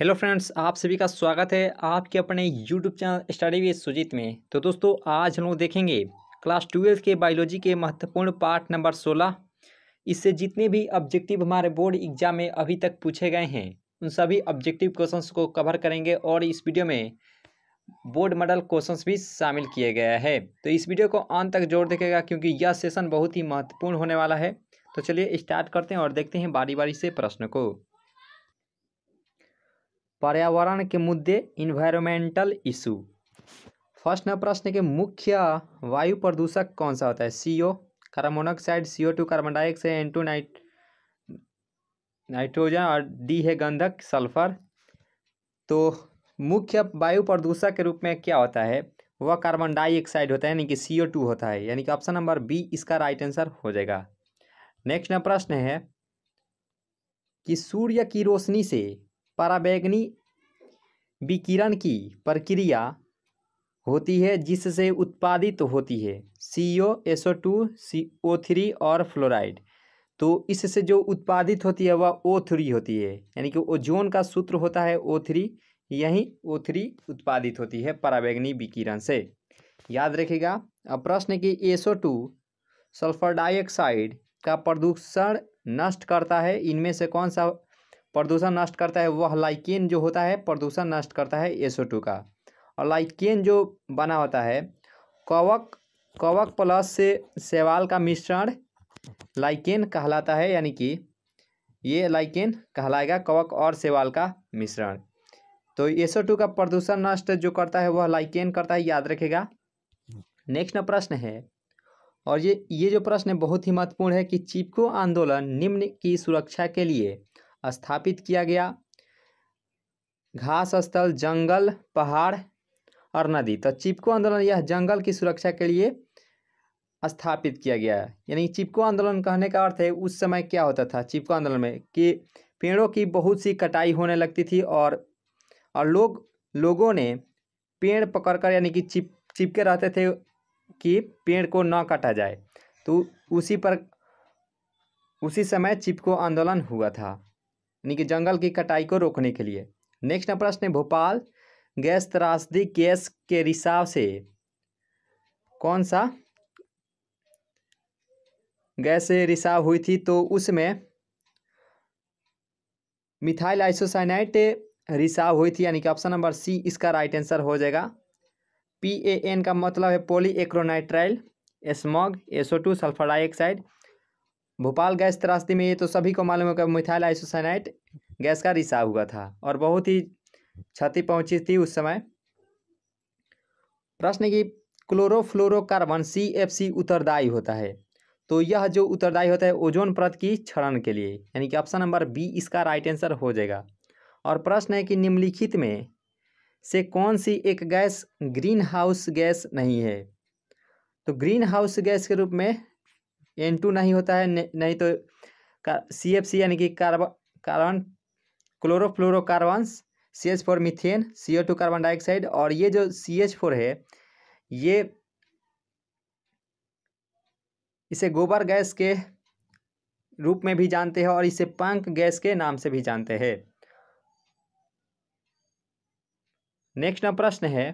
hello friends आप सभी का स्वागत है आपके अपने YouTube channel study with Sujeet में तो दोस्तों आज हम लोग देखेंगे क्लास ट्वेल्थ के बायोलॉजी के महत्वपूर्ण पार्ट नंबर सोलह इससे जितने भी ऑब्जेक्टिव हमारे बोर्ड एग्जाम में अभी तक पूछे गए हैं उन सभी ऑब्जेक्टिव क्वेश्चंस को कवर करेंगे और इस वीडियो में बोर्ड मॉडल क्वेश्चंस भी शामिल किए गया है तो इस वीडियो को अंत तक जोर देखेगा क्योंकि यह सेशन बहुत ही महत्वपूर्ण होने वाला है तो चलिए स्टार्ट करते हैं और देखते हैं बारी बारी से प्रश्न को पर्यावरण के मुद्दे इन्वायरमेंटल इशू फर्स्ट नंबर प्रश्न के मुख्य वायु प्रदूषक कौन सा होता है C O carbon monoxide O two carbon dioxide N two नाइट नाइट्रोजन और डी है गंधक सल्फर तो मुख्य वायु प्रदूषक के रूप में क्या होता है वह कार्बन डाइऑक्साइड होता है यानी कि सी ओ टू होता है यानी कि ऑप्शन नंबर बी इसका राइट आंसर हो जाएगा नेक्स्ट नंबर प्रश्न है कि सूर्य की रोशनी से पराबैंगनी विकिरण की प्रक्रिया होती है जिससे उत्पादित होती है C O S O two C O three और फ्लोराइड तो इससे जो उत्पादित होती है वह ओ थ्री होती है यानी कि ओजोन का सूत्र होता है ओ थ्री यही ओ थ्री उत्पादित होती है पराबैंगनी विकिरण से याद रखेगा अब प्रश्न कि ओ टू सल्फर डाइऑक्साइड का प्रदूषण नष्ट करता है इनमें से कौन सा प्रदूषण नष्ट करता है वह लाइकेन जो होता है प्रदूषण नष्ट करता है एसओ का और लाइकेन जो बना होता है कवक कवक प्लस से सेवाल का मिश्रण लाइकेन कहलाता है यानी कि ये लाइकेन कहलाएगा कवक और सेवाल का मिश्रण तो एसओ का प्रदूषण नष्ट जो करता है वह लाइकेन करता है याद रखेगा नेक्स्ट प्रश्न है और ये ये जो प्रश्न है बहुत ही महत्वपूर्ण है कि चिपको आंदोलन निम्न की सुरक्षा के लिए स्थापित किया गया घास स्थल जंगल पहाड़ और नदी तो चिपको आंदोलन यह जंगल की सुरक्षा के लिए स्थापित किया गया है यानी चिपको आंदोलन कहने का अर्थ है उस समय क्या होता था चिपको आंदोलन में कि पेड़ों की बहुत सी कटाई होने लगती थी और और लोग लोगों ने पेड़ पकड़कर यानी कि चिप चिपके रहते थे कि पेड़ को ना काटा जाए तो उसी पर उसी समय चिपको आंदोलन हुआ था यानी कि जंगल की कटाई को रोकने के लिए नेक्स्ट प्रश्न है भोपाल गैस त्रासदी गैस के रिसाव से कौन सा गैस रिसाव हुई थी तो उसमें मिथाइल आइसोसाइनाइट रिसाव हुई थी यानी कि ऑप्शन नंबर सी इसका राइट आंसर हो जाएगा पी ए एन का मतलब है poly acrylonitrile smog SO two sulphur dioxide Bhopal gas त्रासदी में ये तो सभी को मालूम है कि मिथाइल आइसोसाइनाइट गैस का रिसाव हुआ था और बहुत ही क्षति पहुंची थी उस समय प्रश्न की क्लोरोफ्लोरोकार्बन सी एफ सी उत्तरदायी होता है तो यह जो उत्तरदायी होता है ओजोन प्रत की क्षरण के लिए यानी कि ऑप्शन नंबर बी इसका राइट आंसर हो जाएगा और प्रश्न है कि निम्नलिखित में से कौन सी एक गैस ग्रीन हाउस गैस नहीं है तो ग्रीन हाउस गैस के रूप में एन टू नहीं होता है नहीं तो सी एफ सी यानी कि carbon carbon chlorofluorocarbons C H four methane C O two carbon dioxide और ये जो सी एच फोर है ये इसे गोबर गैस के रूप में भी जानते हैं और इसे पंख गैस के नाम से भी जानते हैं नेक्स्ट प्रश्न है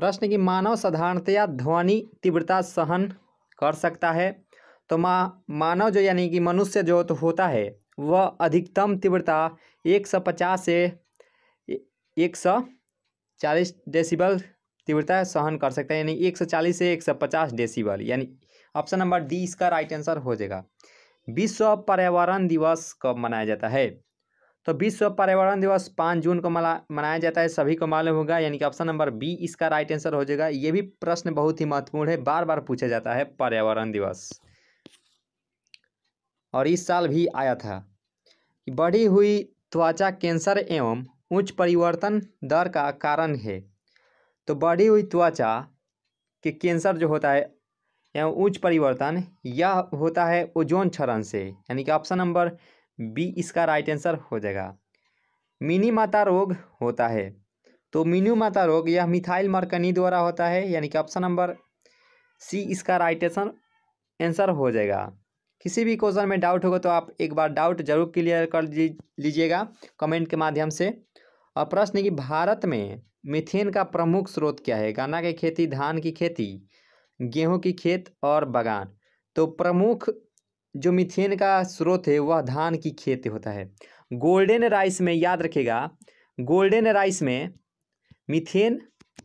प्रश्न की मानव साधारणतया ध्वनि तीव्रता सहन कर सकता है तो मा मानव जो यानी कि मनुष्य जो तो होता है वह अधिकतम तीव्रता एक सौ पचास से एक सौ चालीस डेसिबल तीव्रता सहन कर सकता है यानी एक सौ चालीस से एक सौ पचास डेसिबल यानी ऑप्शन नंबर डी इसका राइट आंसर हो जाएगा विश्व पर्यावरण दिवस कब मनाया जाता है तो विश्व पर्यावरण दिवस पाँच जून को मनाया जाता है सभी को मालूम होगा यानी कि ऑप्शन नंबर बी इसका राइट आंसर हो जाएगा ये भी प्रश्न बहुत ही महत्वपूर्ण है बार बार पूछा जाता है पर्यावरण दिवस और इस साल भी आया था बढ़ी हुई त्वचा कैंसर एवं उच्च परिवर्तन दर का कारण है तो बढ़ी हुई त्वचा के कैंसर जो होता है एवं उच्च परिवर्तन यह होता है ओजोन क्षरण से यानी कि ऑप्शन नंबर बी इसका राइट आंसर हो जाएगा मिनी माता रोग होता है तो मिनी माता रोग यह मिथाइल मरकनी द्वारा होता है यानी कि ऑप्शन नंबर सी इसका राइट आंसर आंसर हो जाएगा किसी भी क्वेश्चन में डाउट होगा तो आप एक बार डाउट जरूर क्लियर कर लीजिएगा कमेंट के माध्यम से और प्रश्न कि भारत में मिथेन का प्रमुख स्रोत क्या है गन्ना की खेती धान की खेती गेहूं की खेत और बागान तो प्रमुख जो मिथेन का स्रोत है वह धान की खेती होता है गोल्डन राइस में याद रखेगा गोल्डन राइस में मिथेन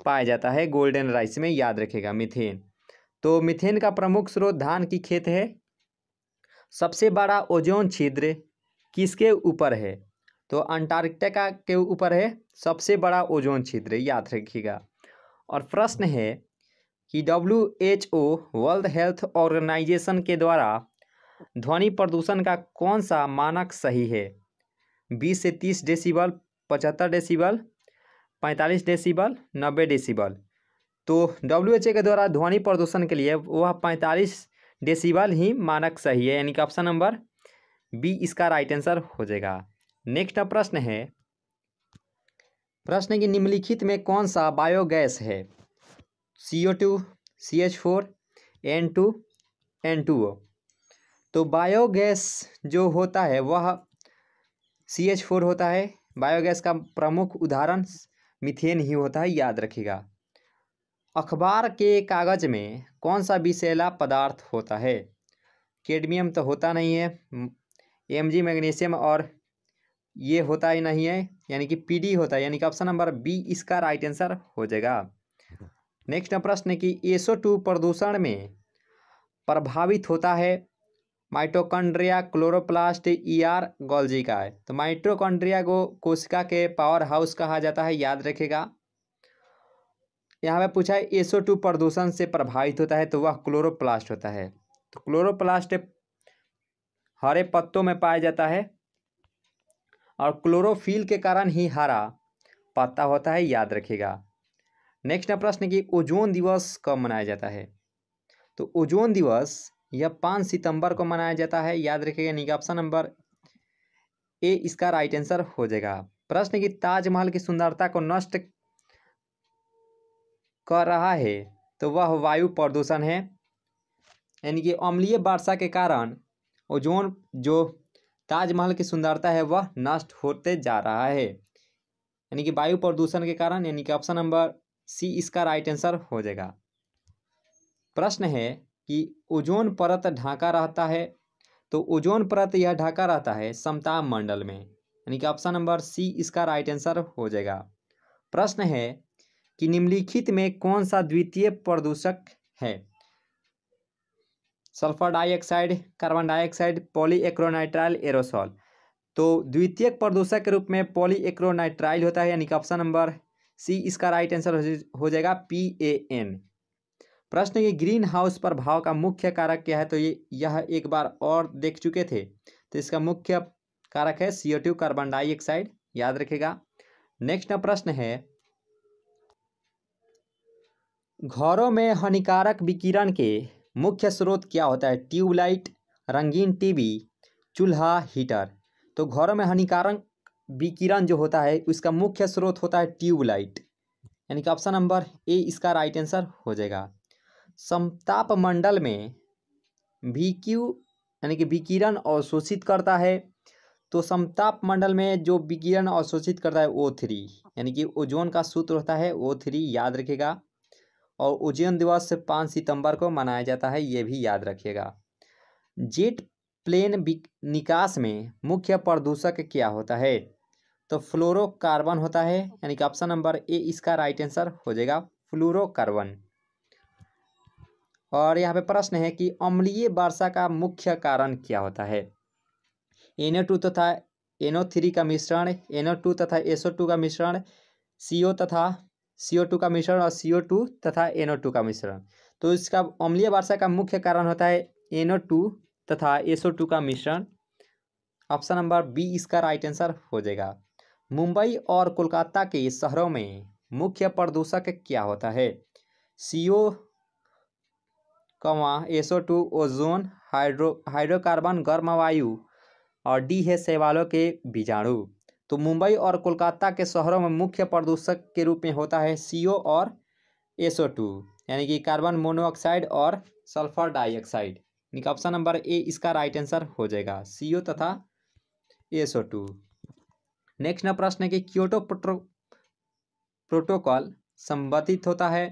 पाया जाता है गोल्डन राइस में याद रखेगा मिथेन तो मिथेन का प्रमुख स्रोत धान की खेत है सबसे बड़ा ओजोन छिद्र किसके ऊपर है तो अंटार्कटिका के ऊपर है सबसे बड़ा ओजोन छिद्र याद रखिएगा और प्रश्न है कि W H O world health organization के द्वारा ध्वनि प्रदूषण का कौन सा मानक सही है बीस से तीस डेसिबल पचहत्तर डेसीबल पैंतालीस डेसीबल नब्बे डेसिबल तो डब्ल्यू के द्वारा ध्वनि प्रदूषण के लिए वह पैंतालीस डेसीबल ही मानक सही है यानी कि ऑप्शन नंबर बी इसका राइट आंसर हो जाएगा नेक्स्ट प्रश्न है प्रश्न की निम्नलिखित में कौन सा बायोगैस है C O two C H four N two N two O तो बायोगैस जो होता है वह सी एच फोर होता है बायोगैस का प्रमुख उदाहरण मिथेन ही होता है याद रखिएगा अखबार के कागज़ में कौन सा विषैला पदार्थ होता है कैडमियम तो होता नहीं है एम जी मैग्नीशियम और ये होता ही नहीं है यानी कि पी डी होता है यानी कि ऑप्शन नंबर बी इसका राइट आंसर हो जाएगा नेक्स्ट प्रश्न कि एसो टू प्रदूषण में प्रभावित होता है माइटोकॉन्ड्रिया क्लोरोप्लास्ट ईआर गोल्जी का है तो माइटोकॉन्ड्रिया को कोशिका के पावर हाउस कहा जाता है याद रखेगा यहाँ पे पूछा है एसओ टू प्रदूषण से प्रभावित होता है तो वह क्लोरोप्लास्ट होता है तो क्लोरोप्लास्ट हरे पत्तों में पाया जाता है और क्लोरोफिल के कारण ही हरा पत्ता होता है याद रखेगा नेक्स्ट प्रश्न की ओजोन दिवस कब मनाया जाता है तो ओजोन दिवस यह पाँच सितंबर को मनाया जाता है याद रखिएगा नहीं ऑप्शन नंबर ए इसका राइट आंसर हो जाएगा प्रश्न की ताजमहल की सुंदरता को नष्ट कर रहा है तो वह वायु प्रदूषण है यानी कि अम्लीय वर्षा के कारण ओजोन जो ताजमहल की सुंदरता है वह नष्ट होते जा रहा है यानी कि वायु प्रदूषण के कारण यानी कि ऑप्शन नंबर सी इसका राइट आंसर हो जाएगा प्रश्न है कि ओजोन परत ढाका रहता है तो ओजोन परत यह ढाका रहता है समता मंडल में यानी कि ऑप्शन नंबर सी इसका राइट आंसर हो जाएगा प्रश्न है कि निम्नलिखित में कौन सा द्वितीय प्रदूषक है sulphur dioxide carbon dioxide polyacrylonitrile aerosol तो द्वितीय प्रदूषक के रूप में पॉलीएक्रोनाइट्राइल होता है यानी कि ऑप्शन नंबर सी इसका राइट आंसर हो जाएगा पी ए एन प्रश्न ये ग्रीन हाउस प्रभाव का मुख्य कारक क्या है तो ये यह एक बार और देख चुके थे तो इसका मुख्य कारक है टू कार्बन डाइऑक्साइड याद रखेगा नेक्स्ट प्रश्न है घरों में हानिकारक विकिरण के मुख्य स्रोत क्या होता है ट्यूबलाइट रंगीन टीवी चूल्हा हीटर तो घरों में हानिकारक विकिरण जो होता है उसका मुख्य स्रोत होता है ट्यूबलाइट यानी कि ऑप्शन नंबर ए इसका राइट आंसर हो जाएगा समताप मंडल में विक्यू यानी कि विकिरण अवशोषित करता है तो समताप मंडल में जो विकिरण अवशोषित करता है ओ थ्री यानी कि ओजोन का सूत्र होता है ओ थ्री याद रखेगा और ओजोन दिवस पाँच सितंबर को मनाया जाता है ये भी याद रखिएगा जेट प्लेन निकास में मुख्य प्रदूषक क्या होता है तो फ्लोरोकार्बन होता है यानी कि ऑप्शन नंबर ए इसका राइट आंसर हो जाएगा फ्लोरोकार्बन और यहाँ पे प्रश्न है कि अम्लीय वर्षा का मुख्य कारण क्या होता है एनओ टू तथा एनो थ्री का मिश्रण एनो टू तथा एसो टू का मिश्रण सीओ तथा सीओ टू का मिश्रण और सीओ टू तथा एनओ टू का मिश्रण तो इसका अम्लीय वर्षा का मुख्य कारण होता है एनो टू तथा एसो टू का मिश्रण ऑप्शन नंबर बी इसका राइट आंसर हो जाएगा मुंबई और कोलकाता के शहरों में मुख्य प्रदूषक क्या होता है सीओ कमा एसो टू ओजोन हाइड्रो हाइड्रोकार्बन गर्म वायु और डी है शैवालों के बीजाणु तो मुंबई और कोलकाता के शहरों में मुख्य प्रदूषक के रूप में होता है सी और एसओ टू यानी कि कार्बन मोनोऑक्साइड और सल्फर डाइऑक्साइड यानी कि ऑप्शन नंबर ए इसका राइट आंसर हो जाएगा सी तथा एसओ टू नेक्स्ट प्रश्न है कि क्योटो प्रोटो प्रोटोकॉल संबंधित होता है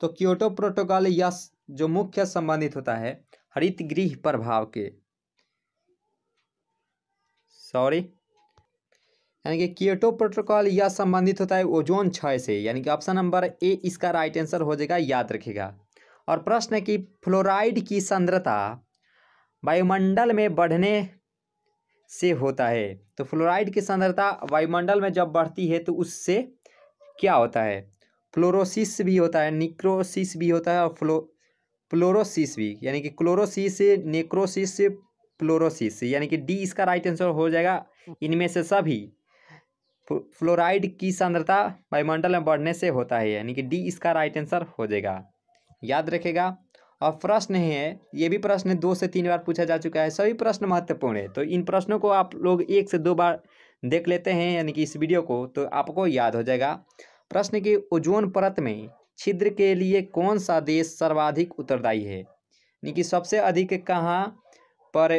तो क्योटो प्रोटोकॉल यह जो मुख्य संबंधित होता है हरित गृह प्रभाव के सॉरी यानी कि कीटो प्रोटोकॉल या संबंधित होता है ओजोन क्षय से यानी कि ऑप्शन नंबर ए इसका राइट आंसर हो जाएगा याद रखेगा और प्रश्न है कि फ्लोराइड की सांद्रता वायुमंडल में बढ़ने से होता है तो फ्लोराइड की सांद्रता वायुमंडल में जब बढ़ती है तो उससे क्या होता है फ्लोरोसिस भी होता है निक्रोसिस भी होता है और फ्लो प्लोरोसिस भी यानी कि क्लोरोसिस से नेक्रोसिस से प्लोरोसिस यानी कि डी इसका राइट आंसर हो जाएगा इनमें से सभी फ्लोराइड की सांद्रता वायुमंडल में बढ़ने से होता है यानी कि डी इसका राइट आंसर हो जाएगा याद रखेगा और प्रश्न है ये भी प्रश्न दो से तीन बार पूछा जा चुका है सभी प्रश्न महत्वपूर्ण है तो इन प्रश्नों को आप लोग एक से दो बार देख लेते हैं यानी कि इस वीडियो को तो आपको याद हो जाएगा प्रश्न की ओजोन परत में छिद्र के लिए कौन सा देश सर्वाधिक उत्तरदायी है यानी कि सबसे अधिक कहाँ पर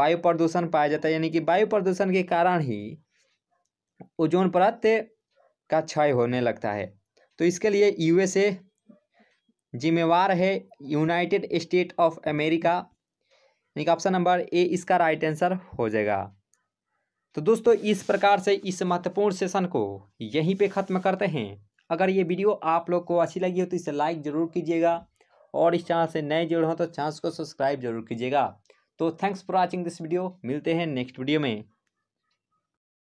वायु प्रदूषण पाया जाता है यानी कि वायु प्रदूषण के कारण ही ओजोन परत का क्षय होने लगता है तो इसके लिए यूएसए जिम्मेवार है यूनाइटेड स्टेट ऑफ अमेरिका यानी कि ऑप्शन नंबर ए इसका राइट आंसर हो जाएगा तो दोस्तों इस प्रकार से इस महत्वपूर्ण सेशन को यहीं पे ख़त्म करते हैं अगर ये वीडियो आप लोग को अच्छी लगी हो तो इसे लाइक ज़रूर कीजिएगा और इस चैनल से नए जुड़े हों तो चैनल को सब्सक्राइब जरूर कीजिएगा तो thanks for watching this video मिलते हैं नेक्स्ट वीडियो में